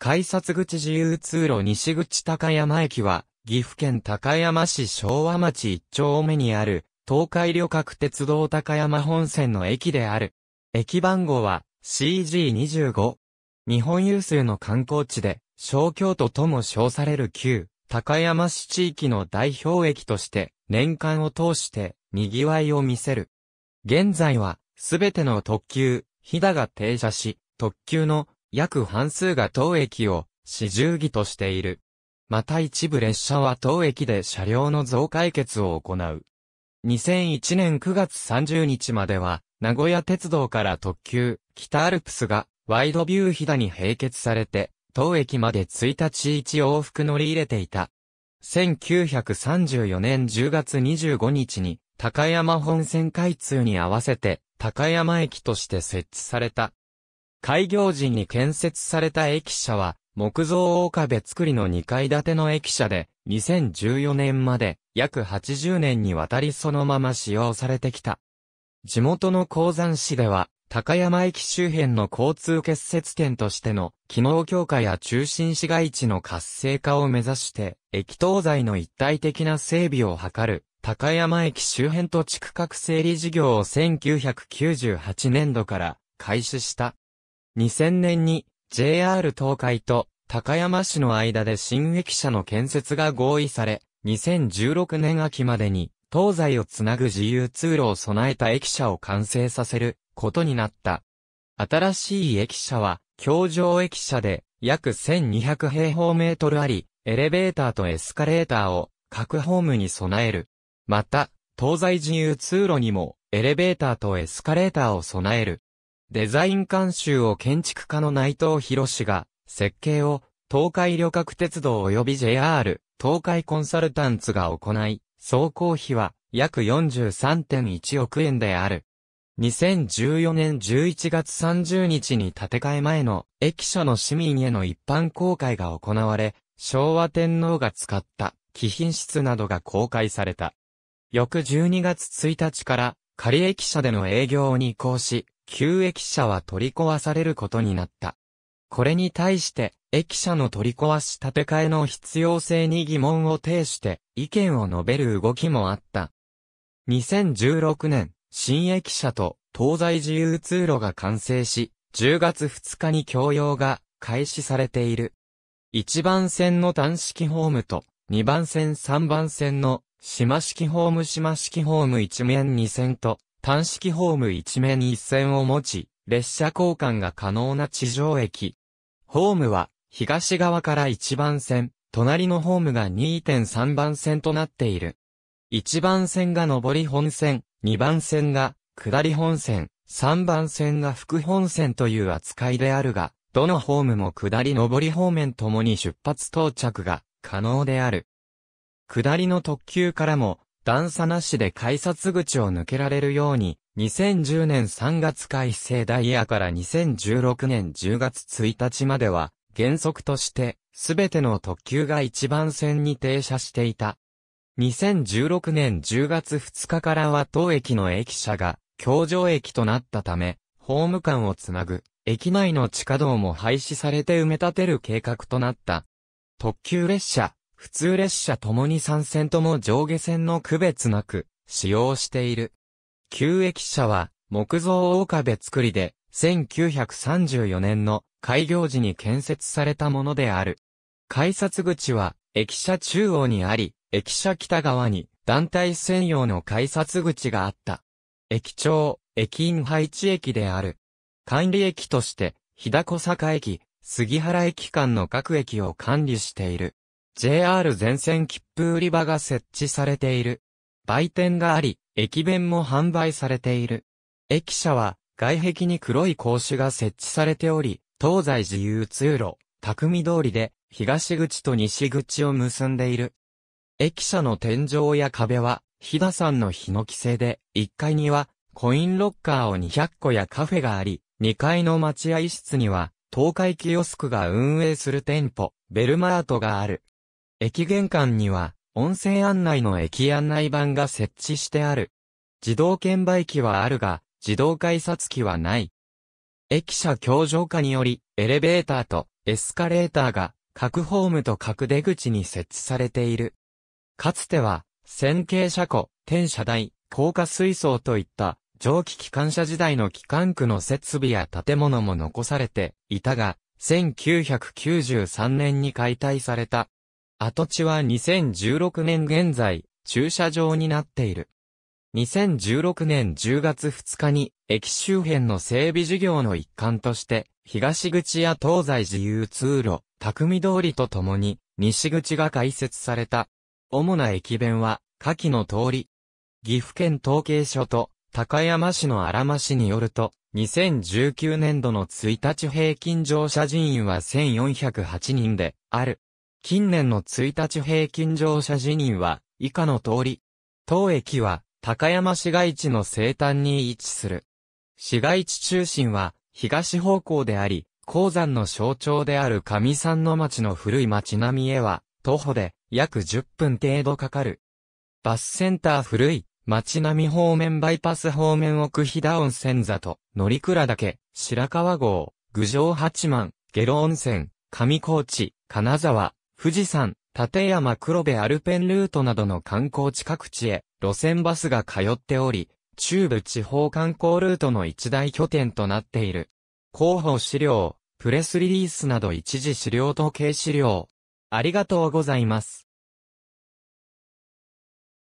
改札口自由通路西口高山駅は、岐阜県高山市昭和町一丁目にある、東海旅客鉄道高山本線の駅である。駅番号は CG25。日本有数の観光地で、小京都とも称される旧、高山市地域の代表駅として、年間を通して、賑わいを見せる。現在は、すべての特急、ひだが停車し、特急の約半数が当駅を始終儀としている。また一部列車は当駅で車両の増解決を行う。2001年9月30日までは、名古屋鉄道から特急、北アルプスが、ワイドビュー飛騨に並結されて、当駅まで1日1往復乗り入れていた。1934年10月25日に、高山本線開通に合わせて、高山駅として設置された、開業時に建設された駅舎は、木造大壁作りの2階建ての駅舎で、2014年まで約80年にわたりそのまま使用されてきた。地元の鉱山市では、高山駅周辺の交通結節点としての機能強化や中心市街地の活性化を目指して、駅東西の一体的な整備を図る高山駅周辺と地区画整理事業を1998年度から開始した。2000年に JR 東海と高山市の間で新駅舎の建設が合意され、2016年秋までに東西をつなぐ自由通路を備えた駅舎を完成させることになった。新しい駅舎は、京上駅舎で約1200平方メートルあり、エレベーターとエスカレーターを各ホームに備える。また、東西自由通路にもエレベーターとエスカレーターを備える。デザイン監修を建築家の内藤博士が、設計を、東海旅客鉄道及び JR、東海コンサルタンツが行い、総工費は約43.1億円である。2014年11月30日に建て替え前の駅舎の市民への一般公開が行われ、昭和天皇が使った貴賓室などが公開された。翌12月1日から仮駅舎での営業に移行し、旧駅舎は取り壊されることになった。これに対して、駅舎の取り壊し建て替えの必要性に疑問を呈して、意見を述べる動きもあった。2016年、新駅舎と東西自由通路が完成し、10月2日に共用が開始されている。1番線の単式ホームと、2番線3番線の島式ホーム島式ホーム1面2線と、単式ホーム一面一線を持ち、列車交換が可能な地上駅。ホームは、東側から1番線、隣のホームが2.3番線となっている。1番線が上り本線、2番線が下り本線、3番線が副本線という扱いであるが、どのホームも下り上り方面ともに出発到着が可能である。下りの特急からも段差なしで改札口を抜けられるように、2010年3月改正ダイヤから2016年10月1日までは、原則として、すべての特急が一番線に停車していた。2016年10月2日からは当駅の駅舎が、京城駅となったため、ホーム間をつなぐ、駅内の地下道も廃止されて埋め立てる計画となった。特急列車、普通列車ともに3線とも上下線の区別なく使用している。旧駅舎は木造大壁造りで1934年の開業時に建設されたものである。改札口は駅舎中央にあり、駅舎北側に団体専用の改札口があった。駅長、駅員配置駅である。管理駅として、日高坂駅、杉原駅間の各駅を管理している。JR 全線切符売り場が設置されている。売店があり、駅弁も販売されている。駅舎は、外壁に黒い格子が設置されており、東西自由通路、匠通りで、東口と西口を結んでいる。駅舎の天井や壁は、飛さ山の日の木製で、1階には、コインロッカーを200個やカフェがあり、2階の待合室には、東海キオスクが運営する店舗、ベルマートがある。駅玄関には、音声案内の駅案内板が設置してある。自動券売機はあるが、自動改札機はない。駅舎強浄化により、エレベーターとエスカレーターが、各ホームと各出口に設置されている。かつては、線形車庫、転車台、高架水槽といった、蒸気機関車時代の機関区の設備や建物も残されていたが、1993年に解体された。跡地は2016年現在、駐車場になっている。2016年10月2日に、駅周辺の整備事業の一環として、東口や東西自由通路、匠通りとともに、西口が開設された。主な駅弁は、下記の通り。岐阜県統計所と、高山市の荒間市によると、2019年度の1日平均乗車人員は1408人で、ある。近年の1日平均乗車辞任は、以下の通り。当駅は、高山市街地の西端に位置する。市街地中心は、東方向であり、鉱山の象徴である上山の町の古い町並みへは、徒歩で約10分程度かかる。バスセンター古い、町並み方面バイパス方面奥飛騨温泉座と、乗倉岳、白川郷、郡上八幡、下呂温泉、上高地、金沢、富士山、立山黒部アルペンルートなどの観光地各地へ路線バスが通っており、中部地方観光ルートの一大拠点となっている。広報資料、プレスリリースなど一時資料と計資料。ありがとうございます。